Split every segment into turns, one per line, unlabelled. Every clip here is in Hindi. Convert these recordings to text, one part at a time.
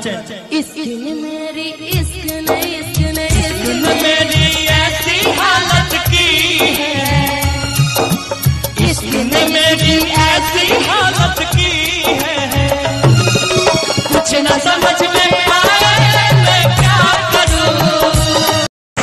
मेरी मेरी ऐसी हालत की है मेरी ऐसी हालत की है कुछ न समझ में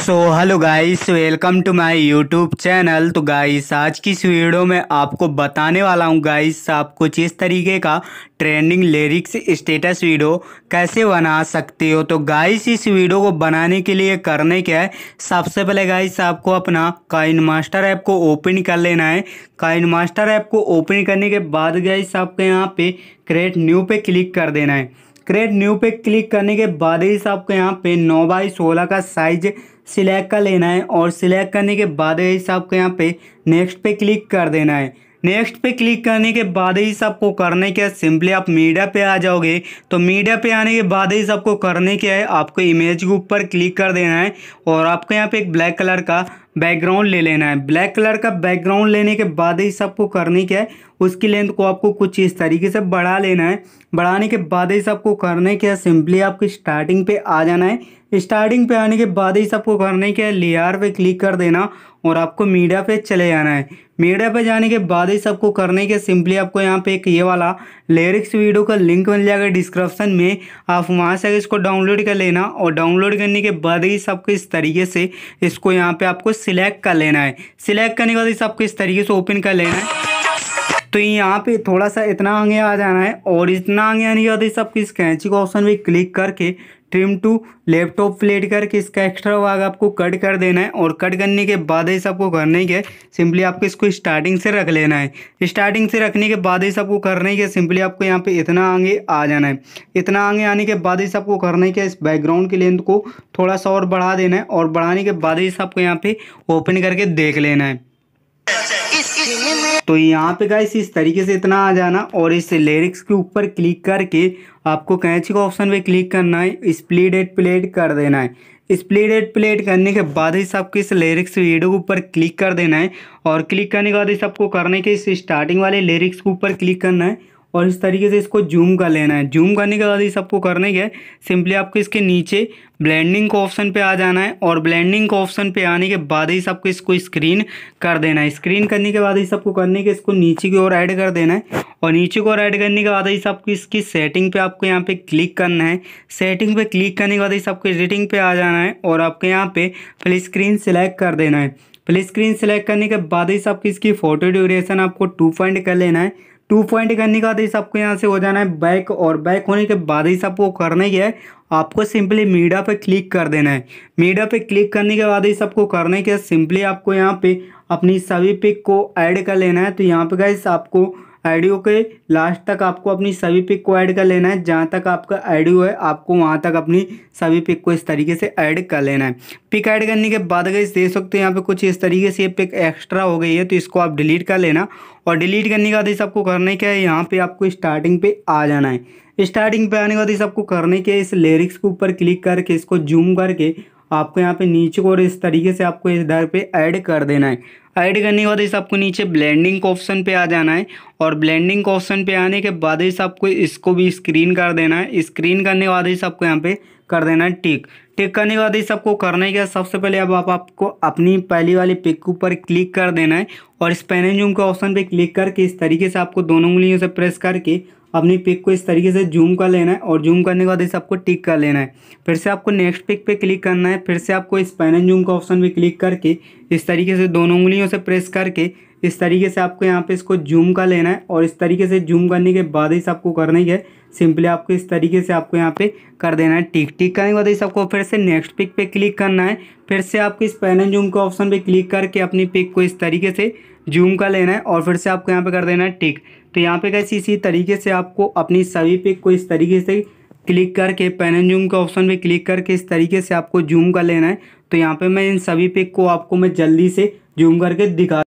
so hello guys welcome to my YouTube channel तो गाइस आज की इस वीडियो में आपको बताने वाला हूँ गाइस आप कुछ इस तरीके का ट्रेंडिंग लिरिक्स स्टेटस वीडियो कैसे बना सकते हो तो गाइस इस वीडियो को बनाने के लिए करने क्या है सबसे पहले गाइस आपको अपना काइन मास्टर ऐप को ओपन कर लेना है काइन मास्टर ऐप को ओपन करने के बाद गाइस आपके यहाँ पे क्रिएट न्यू पे क्लिक कर देना है क्रिएट न्यू पे क्लिक करने के बाद ही आपको यहाँ पे नौ बाई सोलह का साइज सिलेक्ट कर लेना है और सिलेक्ट करने के बाद ही आपको यहाँ पे नेक्स्ट पे क्लिक कर देना है नेक्स्ट पे क्लिक करने के बाद ही सबको करने क्या सिंपली आप मीडिया पे आ जाओगे तो मीडिया पे आने के बाद ही सबको करने क्या है आपको इमेज के ऊपर क्लिक कर देना है और आपको यहाँ पे एक ब्लैक कलर का बैकग्राउंड ले लेना है ब्लैक कलर का बैकग्राउंड लेने के बाद ही सबको करने क्या है उसकी लेंथ को आपको कुछ इस तरीके से बढ़ा लेना है बढ़ाने के बाद ही सबको करने क्या है सिंपली आपको स्टार्टिंग पे आ जाना है स्टार्टिंग पे आने के बाद ही सबको करने क्या है लेयर पे क्लिक कर देना और आपको मीडिया पे चले जाना है मीडिया पे जाने के बाद ही सबको करने के सिंपली आपको यहाँ पे एक ये वाला लिरिक्स वीडियो का लिंक मिल जाएगा डिस्क्रिप्शन में आप वहाँ से इसको डाउनलोड कर लेना और डाउनलोड करने के बाद ही सबको इस तरीके से इसको यहाँ पे आपको सिलेक्ट कर लेना है सिलेक्ट करने के बाद इस आपको इस तरीके से ओपन कर लेना है तो यहाँ पे थोड़ा सा इतना आगे आ जाना है और इतना आगे आने के बाद इस आपकी स्कैचिंग ऑप्शन में क्लिक करके ट्रिम टू लैपटॉप प्लेट करके इसका एक्स्ट्रा भाग आपको कट कर देना है और कट करने के बाद ही सबको करने के सिंपली आपको इसको स्टार्टिंग से रख लेना है स्टार्टिंग से रखने के बाद ही सबको करने के सिंपली आपको यहाँ पे इतना आगे आ जाना है इतना आगे आने के बाद ही सबको करने के इस बैकग्राउंड की लेंथ को थोड़ा सा और बढ़ा देना है और बढ़ाने के बाद ही सबको यहाँ पे ओपन करके देख लेना है तो यहाँ पे गाइस इस तरीके से इतना आ जाना और इस लिरिक्स के ऊपर क्लिक करके आपको कैंची का ऑप्शन पे क्लिक करना है स्प्लिट एट प्लेट कर देना है स्प्लिट एट प्लेट करने के बाद ही सबको इस लिरिक्स वीडियो के ऊपर क्लिक कर देना है और क्लिक करने के बाद इस सबको करने के इस स्टार्टिंग वाले लिरिक्स के ऊपर क्लिक करना है और इस तरीके से इसको जूम कर लेना है जूम करने के बाद ही सबको करने के सिंपली आपको इसके नीचे ब्लेंडिंग का ऑप्शन पे आ जाना है और ब्लेंडिंग का ऑप्शन पे आने के बाद ही सबको इसको स्क्रीन कर देना है स्क्रीन करने के बाद ही सबको करने के इसको नीचे की ओर ऐड कर देना है और नीचे को ऐड करने के बाद ही सबको इसकी सेटिंग पे आपको यहाँ पे क्लिक करना है सेटिंग पे क्लिक करने के बाद ही सबको एडिटिंग पे आ जाना है और आपको यहाँ पे फिल स्क्रीन सिलेक्ट कर देना है फिल स्क्रीन सिलेक्ट करने के बाद ही सबकी इसकी फ़ोटो ड्यूरेशन आपको टू पॉइंट कर लेना है टू पॉइंट करने का इस तो आपको यहाँ से हो जाना है बैक और बैक होने के बाद ही सबको करना ही है आपको सिंपली मीडिया पे क्लिक कर देना है मीडिया पे क्लिक करने के बाद सबको करना करने के सिंपली आपको यहाँ पे अपनी सभी पिक को ऐड कर लेना है तो यहाँ पे गाइस आपको आईडियो के लास्ट तक आपको अपनी सभी पिक को ऐड कर लेना है जहाँ तक आपका आईडियो है आपको वहाँ तक अपनी सभी पिक को इस तरीके से ऐड कर लेना है पिक ऐड करने के बाद अगर दे सकते हो यहाँ पे कुछ इस तरीके से ये पिक एक्स्ट्रा हो गई है तो इसको आप डिलीट कर लेना और डिलीट करने के बाद इस आपको करने क्या है यहाँ पे आपको स्टार्टिंग पे आ जाना है स्टार्टिंग पे आने के बाद इस आपको करने के इस लिरिक्स के ऊपर क्लिक करके इसको जूम करके आपको यहाँ पे नीचे को और इस तरीके से आपको इस डर पे ऐड कर देना है ऐड करने के बाद इस आपको नीचे ब्लेंडिंग ऑप्शन पे आ जाना है और ब्लेंडिंग ऑप्शन पे आने के बाद इस आपको इसको भी स्क्रीन कर देना है स्क्रीन करने के बाद इस आपको यहाँ पे कर देना है टिक टिक करने के बाद इस सबको करने के सबसे पहले अब आप आपको अपनी पहली वाली पिक ऊपर क्लिक कर देना है और इस पेन जूम के ऑप्शन पर क्लिक करके इस तरीके से आपको दोनों उंगलियों से प्रेस करके अपनी पिक को इस तरीके से जूम कर लेना है और जूम करने के बाद इसे आपको टिक कर लेना है फिर से आपको नेक्स्ट पिक पे क्लिक करना है फिर से आपको इस पैन एंड जूम का ऑप्शन पे क्लिक करके इस तरीके से दोनों उंगलियों से प्रेस करके इस तरीके से आपको यहाँ पे इसको जूम कर लेना है और इस तरीके से जूम करने के बाद ही आपको करना ही है सिंपली आपको इस तरीके से आपको यहाँ पे कर देना है टिक टिक करने के बाद इस आपको फिर से नेक्स्ट पिक पे क्लिक करना है फिर से आपको इस पैन एंड जूम के ऑप्शन पे क्लिक करके अपनी पिक को इस तरीके से जूम का लेना है और फिर से आपको यहाँ पे कर देना है टिक तो यहाँ पे कैसे इसी तरीके से आपको अपनी सभी पिक को इस तरीके से क्लिक करके पेन एंड जूम के ऑप्शन पे क्लिक करके इस तरीके से आपको जूम का लेना है तो यहाँ पे मैं इन सभी पिक को आपको मैं जल्दी से जूम करके दिखा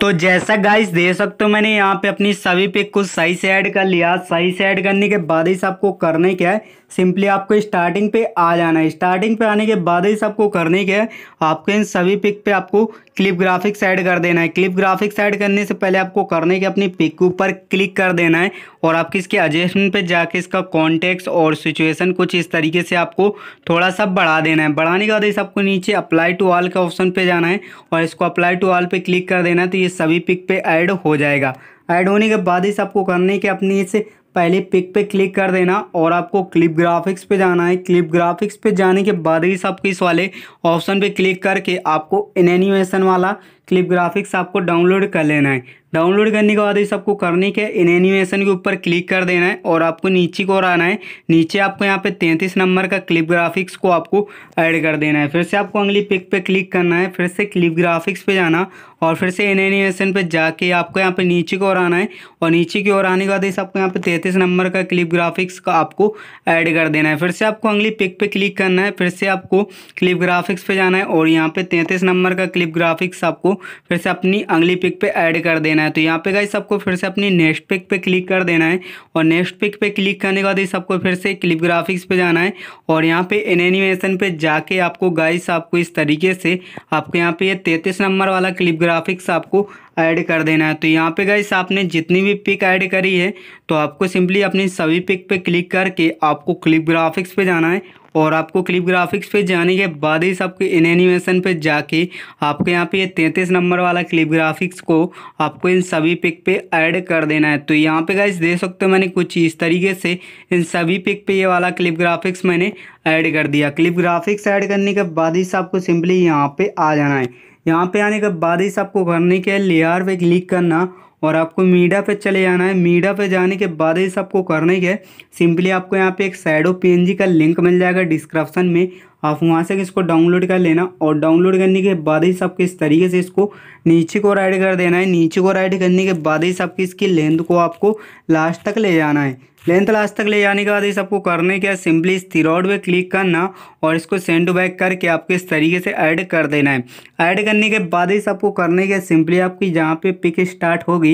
तो जैसा गाइस दे सकते हो मैंने यहाँ पे अपनी सभी पिक को सही से ऐड कर लिया सही से ऐड करने के बाद ही सबको करने क्या है सिंपली आपको स्टार्टिंग पे आ जाना है स्टार्टिंग पे आने के बाद ही सबको करने क्या है आपको इन सभी पिक पे आपको क्लिप ग्राफिक्स ऐड कर देना है क्लिप ग्राफिक्स ऐड करने से पहले आपको करने के अपनी पिक के ऊपर क्लिक कर देना है और आपके इसके एडजस्टमेंट पे जाके इसका कॉन्टेक्स और सिचुएशन कुछ इस तरीके से आपको थोड़ा सा बढ़ा देना है बढ़ाने के बाद इस आपको नीचे अप्लाई टू ऑल के ऑप्शन पे जाना है और इसको अप्लाई टू ऑल पर क्लिक कर देना है तो ये ये सभी पिक पे ऐड हो जाएगा ऐड होने के बाद इस आपको करने के अपनी इस पहले पिक पे क्लिक कर देना और आपको क्लिप ग्राफिक्स पे जाना है क्लिप ग्राफिक्स पे जाने के बाद ही सबको इस वाले ऑप्शन पे क्लिक करके आपको एनिमेशन वाला क्लिप ग्राफिक्स आपको डाउनलोड कर लेना है डाउनलोड करने के बाद इस आपको करने के इन एनिमेशन के ऊपर क्लिक कर देना है और आपको नीचे को आना है नीचे आपको यहाँ पे तैंतीस नंबर का क्लिप ग्राफिक्स को आपको ऐड कर देना है फिर से आपको अंगली पिक पे क्लिक करना है फिर से क्लिप ग्राफिक्स पे जाना और फिर से इन एनिमेशन पर जाके आपको यहाँ पे नीचे को ओर आना है और नीचे की ओर आने के बाद इस आपको यहाँ पे तैंतीस नंबर का क्लिप ग्राफिक्स का आपको ऐड कर देना है फिर से आपको अंगली पिक पे क्लिक करना है फिर से आपको क्लिप ग्राफिक्स पे जाना है और यहाँ पे तैंतीस नंबर का क्लिप ग्राफिक्स आपको फिर से अपनी अगली पिक पे ऐड कर देना है तो यहाँ पे गाइस सबको फिर से अपनी नेक्स्ट पिक पे क्लिक कर देना है और नेक्स्ट पिक पे क्लिक करने के बाद ही सबको फिर से क्लिप ग्राफिक्स पे जाना है और यहाँ पे इन एनिमेशन पे जाके आपको गाइस आपको इस तरीके से आपको यहाँ पे ये नंबर वाला क्लिप ग्राफिक्स आपको ऐड कर देना है तो यहाँ पे गाइस आपने जितनी भी पिक ऐड करी है तो आपको सिंपली अपनी सभी पिक पे क्लिक करके आपको क्लिप ग्राफिक्स पे जाना है और आपको क्लिप ग्राफिक्स पे जाने के बाद ही सबके इन एनिमेशन पे जाके आपके यहाँ पे ये तैंतीस नंबर वाला क्लिप ग्राफिक्स को आपको इन सभी पिक पे ऐड कर देना है तो यहाँ पे गाइस दे सकते हो मैंने कुछ इस तरीके से इन सभी पिक पे ये वाला क्लिप ग्राफिक्स मैंने ऐड कर दिया क्लिप ग्राफिक्स ऐड करने के बाद ही सबको सिंपली यहाँ पर आ जाना है यहाँ पर आने के बाद ही सबको करने के लेयर पे क्लिक करना और आपको मीडिया पे चले जाना है मीडिया पे जाने के बाद ही सबको करना ही है सिंपली आपको यहाँ पे एक साइडो पीएनजी का लिंक मिल जाएगा डिस्क्रिप्शन में आप वहाँ से इसको डाउनलोड कर लेना और डाउनलोड करने के बाद ही आपको इस तरीके से इसको नीचे को राइड कर देना है नीचे को राइड करने के बाद ही सबकी इसकी लेंथ को आपको लास्ट तक ले जाना है लेंथ लास्ट तक ले जाने के बाद ये सबको करने क्या सिंपली इस थीरोड पर क्लिक करना और इसको सेंड बैक करके आपको इस तरीके से ऐड कर देना है ऐड करने के बाद ही सबको करने क्या सिंपली आपकी जहाँ पे पिक स्टार्ट होगी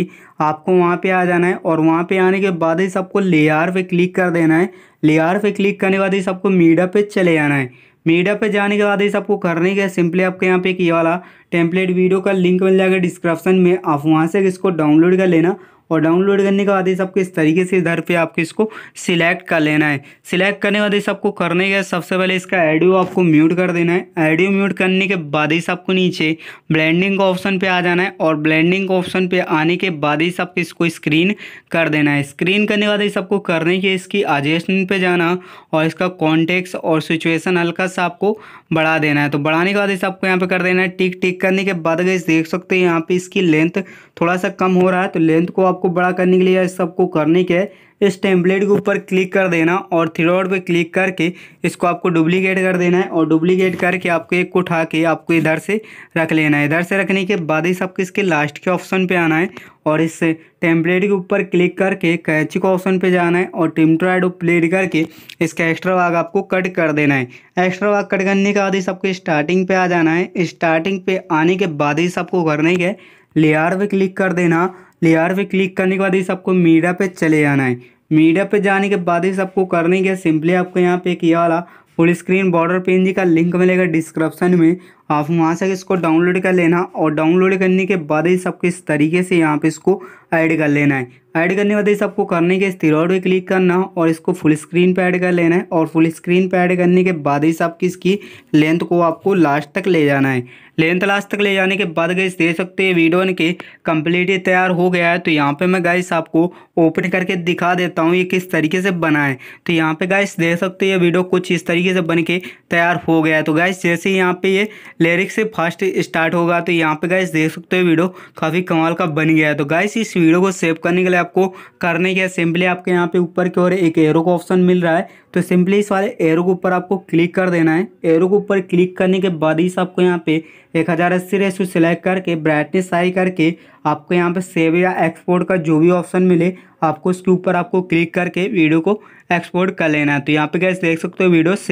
आपको वहाँ पे आ जाना है और वहाँ पे आने के बाद ही सबको लेयर पे क्लिक कर देना है लेयर पे क्लिक करने के बाद ही सबको मीडा पे चले जाना है मीडिया पे जाने के बाद ही सबको करने के सिंपली आपके यहाँ पे ये वाला टेम्पलेट वीडियो का लिंक मिल जाएगा डिस्क्रिप्शन में आप वहाँ से इसको डाउनलोड कर लेना और डाउनलोड करने के बाद इस आपको इस तरीके से इधर पे आपको इसको सिलेक्ट कर लेना है सिलेक्ट करने के बाद इस आपको करने के सबसे पहले इसका एडियो आपको म्यूट कर देना है एडियो म्यूट करने के बाद ही सबको नीचे ब्लैंडिंग का ऑप्शन पर आ जाना है और ब्लैंडिंग का ऑप्शन पर आने के बाद ही सबको इसको स्क्रीन कर देना है स्क्रीन करने के बाद इस आपको करने के इसकी एडजस्टमेंट पर जाना और इसका कॉन्टेक्स और सिचुएसन हल्का सा आपको बढ़ा देना है तो बढ़ाने के बाद इस आपको यहाँ पर कर देना है टिक टिक करने के बाद गई देख सकते हैं यहाँ पर इसकी लेंथ थोड़ा सा कम हो रहा है तो लेंथ को आप आपको बड़ा करने के लिए इस सबको करने के इस टेम्पलेट के ऊपर क्लिक कर देना और थ्रोड पे क्लिक करके इसको आपको डुप्लीकेट कर देना है और डुप्लीकेट करके आपको एक को उठा के आपको इधर से रख लेना है इधर से रखने के बाद ही आपको इसके लास्ट के ऑप्शन पे आना है और इस टेम्पलेट के ऊपर क्लिक करके कैची को ऑप्शन पे जाना है और टिमट्राइड प्लेट करके इसका एक्स्ट्रा भाग आपको कट कर देना है एक्स्ट्रा भाग कट करने के बाद ही सबको स्टार्टिंग पे आ जाना है स्टार्टिंग पे आने के बाद ही सबको करने के लेयर पर क्लिक कर देना लेयर पे क्लिक करने के बाद इस आपको मीडिया पे चले जाना है मीडिया पे जाने के बाद इस आपको करने के सिंपली आपको यहाँ पे एक ये वाला full screen border PNG का लिंक मिलेगा डिस्क्रिप्शन में आप वहाँ से इसको डाउनलोड कर लेना और डाउनलोड करने के बाद ही सबको इस तरीके से यहाँ पे इसको ऐड कर लेना है ऐड करने बाद आपको करने के स्टीरोड पे क्लिक करना और इसको फुल स्क्रीन पे ऐड कर लेना है और फुल स्क्रीन पे ऐड करने के बाद ही आपकी इसकी लेंथ को आपको लास्ट तक ले जाना है लेंथ लास्ट तक ले जाने के बाद गैस दे सकते हैं वीडियो के कम्प्लीटली तैयार हो गया है तो यहाँ पे मैं गैस आपको ओपन करके दिखा देता हूँ ये किस तरीके से बना है तो यहाँ पे गैस दे सकते हैं वीडियो कुछ इस तरीके से बन के तैयार हो गया है तो गैस जैसे यहाँ पे ये लिरिक से फर्स्ट स्टार्ट होगा तो यहाँ पे गैस देख सकते हो वीडियो काफ़ी कमाल का बन गया है तो गैस इस वीडियो को सेव करने के लिए आपको करने के सिंपली आपके यहाँ पे ऊपर की ओर एक एरो का ऑप्शन मिल रहा है तो सिंपली इस वाले एरो के ऊपर आपको क्लिक कर देना है एरो के ऊपर क्लिक करने के बाद ही आपको यहाँ पे एक हज़ार अस्सी रेसू सिलेक्ट करके ब्राइटनेस हाई करके आपको यहाँ पे सेव या एक्सपोर्ट का जो भी ऑप्शन मिले आपको उसके ऊपर आपको क्लिक करके वीडियो को एक्सपोर्ट कर लेना है तो यहाँ पे कैसे देख सकते हो वीडियो